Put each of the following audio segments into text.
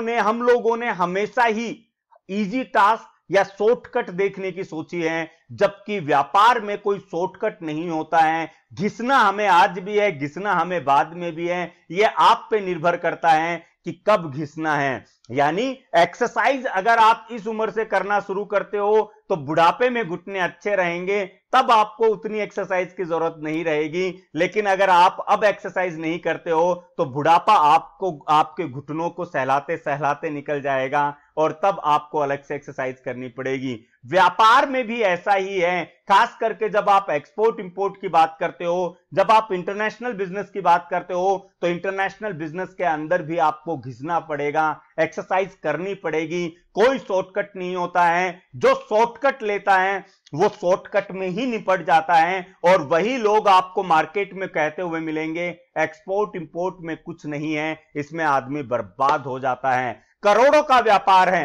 ने हम लोगों ने हमेशा ही इजी टास्क या शॉर्टकट देखने की सोची है जबकि व्यापार में कोई शॉर्टकट नहीं होता है घिसना हमें आज भी है घिसना हमें बाद में भी है यह आप पे निर्भर करता है कि कब घिसना है यानी एक्सरसाइज अगर आप इस उम्र से करना शुरू करते हो तो बुढ़ापे में घुटने अच्छे रहेंगे तब आपको उतनी एक्सरसाइज की जरूरत नहीं रहेगी लेकिन अगर आप अब एक्सरसाइज नहीं करते हो तो बुढ़ापा आपको आपके घुटनों को सहलाते सहलाते निकल जाएगा और तब आपको अलग से एक्सरसाइज करनी पड़ेगी व्यापार में भी ऐसा ही है खास करके जब आप एक्सपोर्ट इंपोर्ट की बात करते हो जब आप इंटरनेशनल बिजनेस की बात करते हो तो इंटरनेशनल बिजनेस के अंदर भी आपको घिसना पड़ेगा एक्सरसाइज करनी पड़ेगी कोई शॉर्टकट नहीं होता है जो शॉर्टकट लेता है वो शॉर्टकट में ही निपट जाता है और वही लोग आपको मार्केट में कहते हुए मिलेंगे एक्सपोर्ट इंपोर्ट में कुछ नहीं है इसमें आदमी बर्बाद हो जाता है करोड़ों का व्यापार है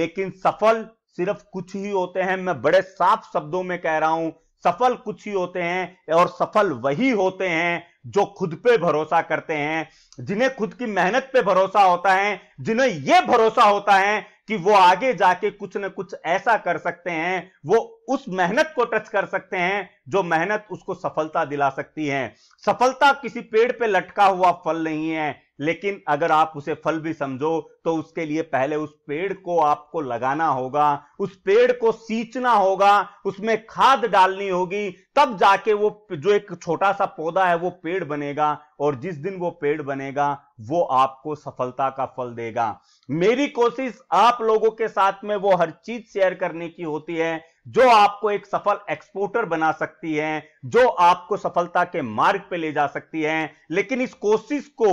लेकिन सफल सिर्फ कुछ ही होते हैं मैं बड़े साफ शब्दों में कह रहा हूं सफल कुछ ही होते हैं और सफल वही होते हैं जो खुद पे भरोसा करते हैं जिन्हें खुद की मेहनत पे भरोसा होता है जिन्हें यह भरोसा होता है कि वो आगे जाके कुछ ना कुछ ऐसा कर सकते हैं वो उस मेहनत को टच कर सकते हैं जो मेहनत उसको सफलता दिला सकती है सफलता किसी पेड़ पे लटका हुआ फल नहीं है लेकिन अगर आप उसे फल भी समझो तो उसके लिए पहले उस पेड़ को आपको लगाना होगा उस पेड़ को सींचना होगा उसमें खाद डालनी होगी तब जाके वो जो एक छोटा सा पौधा है वो पेड़ बनेगा और जिस दिन वो पेड़ बनेगा वो आपको सफलता का फल देगा मेरी कोशिश आप लोगों के साथ में वो हर चीज शेयर करने की होती है जो आपको एक सफल एक्सपोर्टर बना सकती है जो आपको सफलता के मार्ग पे ले जा सकती है लेकिन इस कोशिश को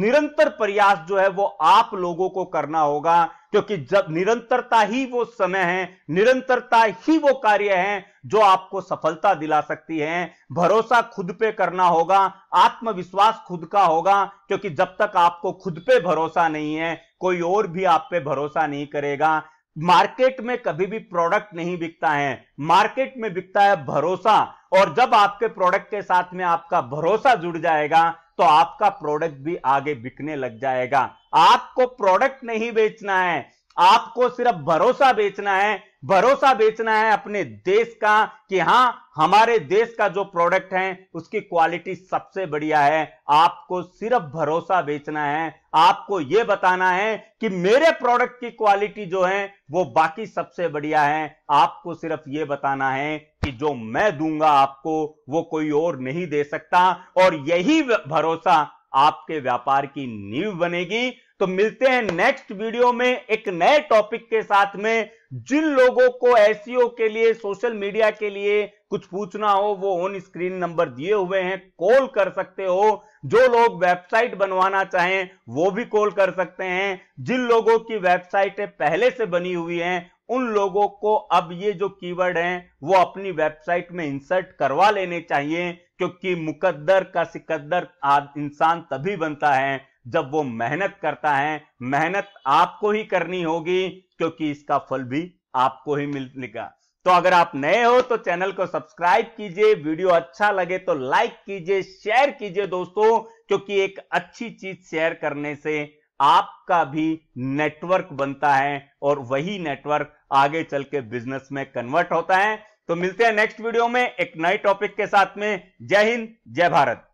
निरंतर प्रयास जो है वो आप लोगों को करना होगा क्योंकि जब निरंतरता ही वो समय है निरंतरता ही वो कार्य है जो आपको सफलता दिला सकती है भरोसा खुद पे करना होगा आत्मविश्वास खुद का होगा क्योंकि जब तक आपको खुद पे भरोसा नहीं है कोई और भी आप पे भरोसा नहीं करेगा मार्केट में कभी भी प्रोडक्ट नहीं बिकता है मार्केट में बिकता है भरोसा और जब आपके प्रोडक्ट के साथ में आपका भरोसा जुड़ जाएगा तो आपका प्रोडक्ट भी आगे बिकने लग जाएगा आपको प्रोडक्ट नहीं बेचना है आपको सिर्फ भरोसा बेचना है भरोसा बेचना है अपने देश का कि हां हमारे देश का जो प्रोडक्ट है उसकी क्वालिटी सबसे बढ़िया है आपको सिर्फ भरोसा बेचना है आपको यह बताना है कि मेरे प्रोडक्ट की क्वालिटी जो है वो बाकी सबसे बढ़िया है आपको सिर्फ यह बताना है कि जो मैं दूंगा आपको वो कोई और नहीं दे सकता और यही भरोसा आपके व्यापार की नींव बनेगी तो मिलते हैं नेक्स्ट वीडियो में एक नए टॉपिक के साथ में जिन लोगों को एसईओ के लिए सोशल मीडिया के लिए कुछ पूछना हो वो ऑन स्क्रीन नंबर दिए हुए हैं कॉल कर सकते हो जो लोग वेबसाइट बनवाना चाहें वो भी कॉल कर सकते हैं जिन लोगों की वेबसाइटें पहले से बनी हुई हैं उन लोगों को अब ये जो कीवर्ड हैं वो अपनी वेबसाइट में इंसर्ट करवा लेने चाहिए क्योंकि मुकद्दर का सिकद्दर इंसान तभी बनता है जब वो मेहनत करता है मेहनत आपको ही करनी होगी क्योंकि इसका फल भी आपको ही मिलेगा तो अगर आप नए हो तो चैनल को सब्सक्राइब कीजिए वीडियो अच्छा लगे तो लाइक कीजिए शेयर कीजिए दोस्तों क्योंकि एक अच्छी चीज शेयर करने से आपका भी नेटवर्क बनता है और वही नेटवर्क आगे चल के बिजनेस में कन्वर्ट होता है तो मिलते हैं नेक्स्ट वीडियो में एक नए टॉपिक के साथ में जय हिंद जय भारत